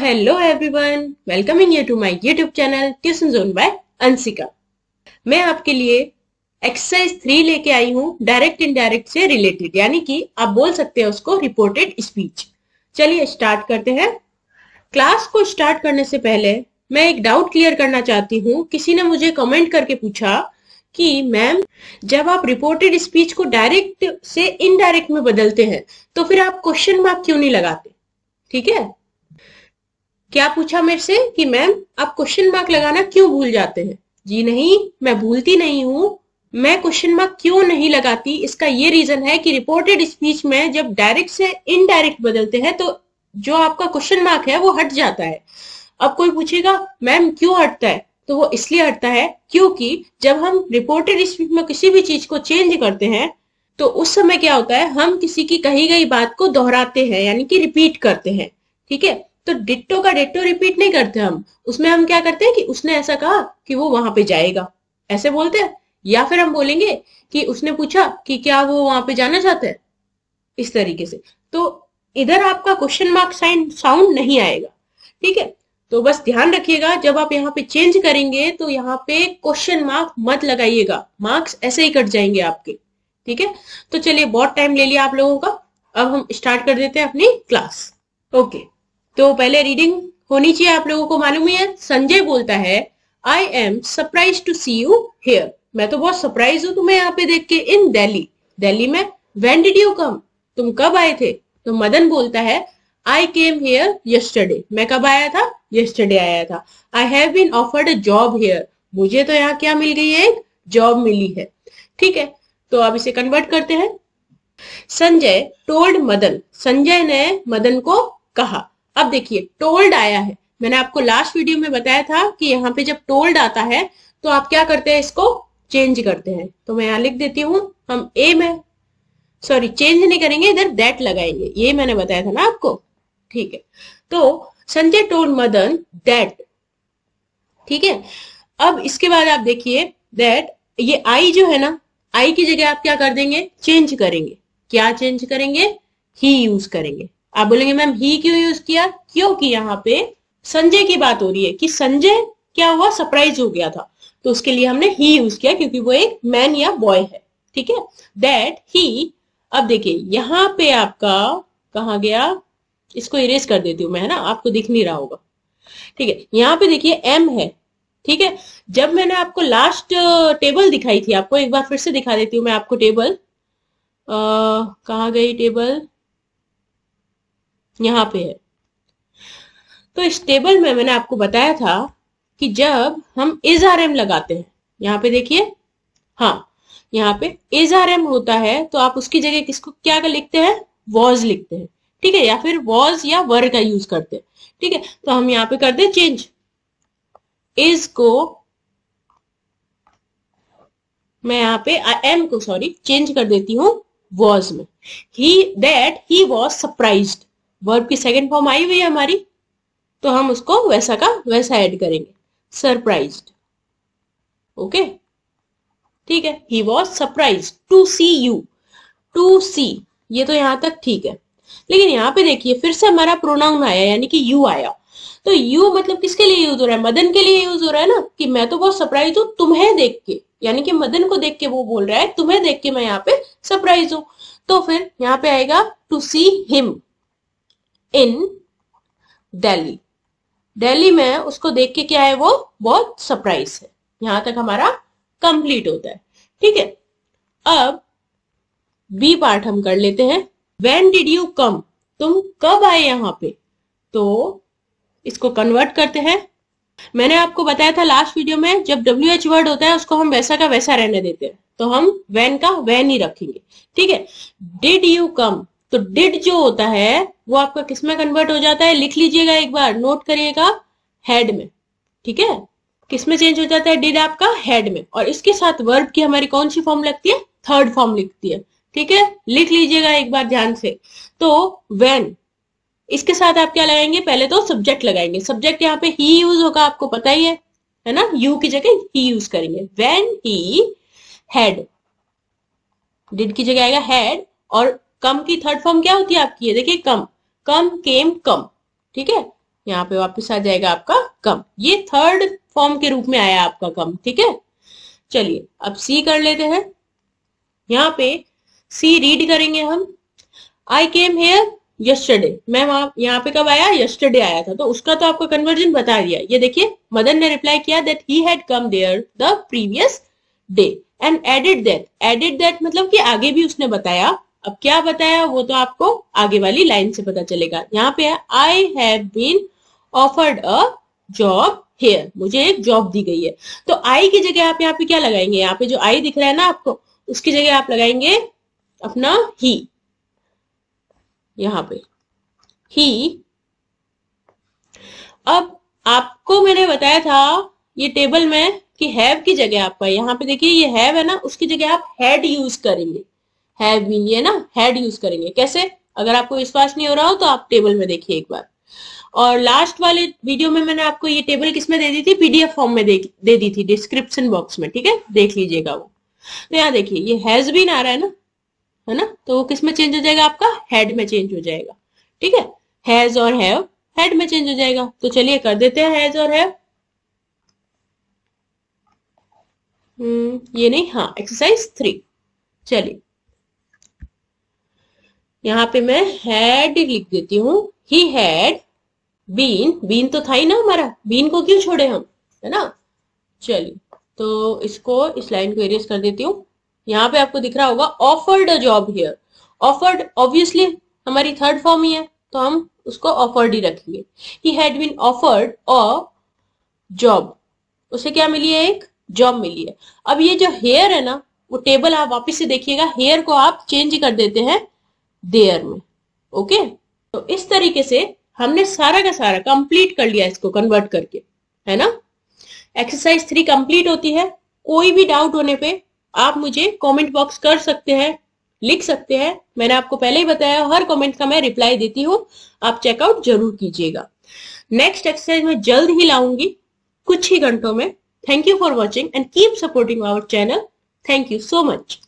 Hello everyone welcome in to my YouTube channel tuition zone by Anshika मैं आपके लिए exercise three लेके आई हूँ डायरेक्ट इनडायरेक्ट से रिलेटेड यानी कि आप बोल सकते हैं उसको रिपोर्टेड स्पीच चलिए स्टार्ट करते हैं क्लास को स्टार्ट करने से पहले मैं एक डाउट क्लियर करना चाहती हूँ किसी ने मुझे कमेंट करके पूछा कि मैम जब आप रिपोर्टेड स्पीच को डायरेक्ट से इनडायरेक्ट में बदलते हैं तो फिर आप क्वेश्चन मार्क क्यों नहीं लगाते ठीक है क्या पूछा मेरे से कि मैम आप क्वेश्चन मार्क लगाना क्यों भूल जाते हैं जी नहीं मैं भूलती नहीं हूं मैं क्वेश्चन मार्क क्यों नहीं लगाती इसका ये रीजन है कि रिपोर्टेड स्पीच में जब डायरेक्ट से इनडायरेक्ट बदलते हैं तो जो आपका क्वेश्चन मार्क है वो हट जाता है अब कोई पूछेगा मैम क्यों हटता है तो वो इसलिए हटता है क्योंकि जब हम रिपोर्टेड स्पीच में किसी भी चीज को चेंज करते हैं तो उस समय क्या होता है हम किसी की कही गई बात को दोहराते हैं यानी कि रिपीट करते हैं ठीक है तो डिट्टो का डिट्टो रिपीट नहीं करते हम उसमें हम क्या करते हैं कि उसने ऐसा कहा कि वो वहां पे जाएगा ऐसे बोलते हैं या फिर हम बोलेंगे कि उसने पूछा कि क्या वो वहां पे जाना चाहते हैं इस तरीके से तो इधर आपका क्वेश्चन मार्क साइन साउंड नहीं आएगा ठीक है तो बस ध्यान रखिएगा जब आप यहाँ पे चेंज करेंगे तो यहाँ पे क्वेश्चन मार्क मत लगाइएगा मार्क्स ऐसे ही कट जाएंगे आपके ठीक है तो चलिए बहुत टाइम ले लिया आप लोगों का अब हम स्टार्ट कर देते हैं अपनी क्लास ओके okay. तो पहले रीडिंग होनी चाहिए आप लोगों को मालूम है संजय बोलता है I am surprise to see you here मैं तो बहुत सरप्राइज हूँ तुम्हें यहाँ पे देख के इन दिल्ली दिल्ली में वेन डिड यू कम तुम कब आए थे तो मदन बोलता है आई केम हेयर यस्टरडे मैं कब आया था यस्टरडे आया था I have been offered a job here मुझे तो यहाँ क्या मिल गई है एक जॉब मिली है ठीक है तो अब इसे कन्वर्ट करते हैं संजय टोल्ड मदन संजय ने मदन को कहा अब देखिए टोल्ड आया है मैंने आपको लास्ट वीडियो में बताया था कि यहाँ पे जब टोल्ड आता है तो आप क्या करते हैं इसको चेंज करते हैं तो मैं यहाँ लिख देती हूँ हम ए में सॉरी चेंज नहीं करेंगे इधर दैट लगाएंगे ये मैंने बताया था ना आपको ठीक है तो संजय टोल्ड मदन दैट ठीक है अब इसके बाद आप देखिए दैट ये आई जो है ना आई की जगह आप क्या कर देंगे चेंज करेंगे क्या चेंज करेंगे ही यूज करेंगे आप बोलेंगे मैम ही क्यों यूज किया क्योंकि यहाँ पे संजय की बात हो रही है कि संजय क्या हुआ सरप्राइज हो गया था तो उसके लिए हमने ही यूज किया क्योंकि वो एक मैन या बॉय है ठीक है दैट ही अब देखिए यहाँ पे आपका कहा गया इसको इरेज कर देती हूँ मैं है ना आपको दिख नहीं रहा होगा ठीक है यहाँ पे देखिए एम है ठीक है जब मैंने आपको लास्ट टेबल दिखाई थी आपको एक बार फिर से दिखा देती हूँ मैं आपको टेबल कहा गई टेबल यहाँ पे है तो इस टेबल में मैंने आपको बताया था कि जब हम इज आर एम लगाते हैं यहाँ पे देखिए हाँ यहाँ पे इज आर एम होता है तो आप उसकी जगह किसको क्या कर लिखते हैं वॉज लिखते हैं ठीक है या फिर वॉज या वर का यूज करते हैं ठीक है तो हम यहाँ पे करते हैं चेंज इज को मैं यहाँ पे एम को सॉरी चेंज कर देती हूँ वॉज में ही that he was surprised verb की सेकेंड फॉर्म आई हुई है हमारी तो हम उसको वैसा का वैसा ऐड करेंगे सरप्राइज ओके ठीक है he was surprise to see you to see ये तो यहां तक ठीक है लेकिन यहाँ पे देखिए फिर से हमारा प्रोनाउन आया यानी कि यू आया तो यू मतलब किसके लिए यूज हो रहा है मदन के लिए यूज हो रहा है ना कि मैं तो बहुत सरप्राइज हूं तुम्हें देख के यानी कि मदन को देख के वो बोल रहा है तुम्हें देख के मैं यहाँ पे सरप्राइज हूँ तो फिर यहाँ पे आएगा to see him in Delhi Delhi में उसको देख के क्या है वो बहुत सरप्राइज है यहां तक हमारा कंप्लीट होता है ठीक है अब बी पार्ट हम कर लेते हैं वेन डिड यू कम तुम कब आए यहां पे तो इसको कन्वर्ट करते हैं मैंने आपको बताया था लास्ट वीडियो में जब डब्ल्यू एच वर्ड होता है उसको हम वैसा का वैसा रहने देते हैं तो हम वैन का वैन ही रखेंगे ठीक है डिड यू कम तो डिड जो होता है वो आपका किसमें कन्वर्ट हो जाता है लिख लीजिएगा एक बार नोट करिएगा हेड में ठीक है किसमें चेंज हो जाता है डिड आपका हेड में और इसके साथ वर्ब की हमारी कौन सी फॉर्म लगती है थर्ड फॉर्म लिखती है ठीक है लिख लीजिएगा एक बार ध्यान से तो वेन इसके साथ आप क्या लगाएंगे पहले तो सब्जेक्ट लगाएंगे सब्जेक्ट यहाँ पे ही यूज होगा आपको पता ही है है ना यू की जगह ही यूज करेंगे वेन ही हेड डिड की जगह आएगा हेड और कम की थर्ड फॉर्म क्या होती है आपकी ये देखिए कम कम केम कम ठीक है यहाँ पे वापस आ जाएगा आपका कम ये थर्ड फॉर्म के रूप में आया आपका कम ठीक है चलिए अब सी कर लेते हैं यहाँ पे सी रीड करेंगे हम आई केम हेयर यस्टरडे मैं यहाँ पे कब आया यस्टरडे आया था तो उसका तो आपको कन्वर्जन बता दिया ये देखिए मदन ने रिप्लाई किया that he had come there the previous day and added that added that मतलब कि आगे भी उसने बताया अब क्या बताया वो तो आपको आगे वाली लाइन से पता चलेगा यहाँ पे I have been offered a job here मुझे एक जॉब दी गई है तो आई की जगह आप यहाँ पे क्या लगाएंगे यहाँ पे जो आई दिख रहा है ना आपको उसकी जगह आप लगाएंगे अपना ही यहाँ पे ही अब आपको मैंने बताया था ये टेबल में कि हैव की जगह आपका यहाँ पे देखिए ये हैव है ना उसकी जगह आप हैड यूज करेंगे हैव बीन ये ना हैड यूज करेंगे कैसे अगर आपको विश्वास नहीं हो रहा हो तो आप टेबल में देखिए एक बार और लास्ट वाले वीडियो में मैंने आपको ये टेबल किसमें दे दी थी पीडीएफ फॉर्म में दे, दी थी डिस्क्रिप्शन बॉक्स में ठीक है देख लीजिएगा वो तो यहाँ देखिए ये हैज बीन आ रहा है ना है ना तो वो किसमें चेंज हो जाएगा आपका हेड में चेंज हो जाएगा ठीक है हैज और हैव हेड में चेंज हो जाएगा तो चलिए कर देते हैं हैज और हैव हम्म, ये नहीं हाँ एक्सरसाइज थ्री चलिए यहाँ पे मैं हैड लिख देती हूँ ही हैड बीन बीन तो था ही ना हमारा बीन को क्यों छोड़े हम है ना चलिए तो इसको इस लाइन को एरेज कर देती हूँ यहाँ पे आपको दिख रहा होगा offered a job here offered obviously हमारी थर्ड फॉर्म ही है तो हम उसको ऑफर्ड ही रखेंगे ही had been offered a job उसे क्या मिली है एक जॉब मिली है अब ये जो हेयर है ना वो टेबल आप वापिस से देखिएगा हेयर को आप चेंज कर देते हैं देयर में ओके तो इस तरीके से हमने सारा का सारा कंप्लीट कर लिया इसको कन्वर्ट करके है ना एक्सरसाइज थ्री कंप्लीट होती है कोई भी डाउट होने पे आप मुझे कमेंट बॉक्स कर सकते हैं लिख सकते हैं मैंने आपको पहले ही बताया हर कमेंट का मैं रिप्लाई देती हूँ आप चेकआउट जरूर कीजिएगा नेक्स्ट एक्सरसाइज मैं जल्द ही लाऊंगी कुछ ही घंटों में thank you for watching and keep supporting our channel thank you so much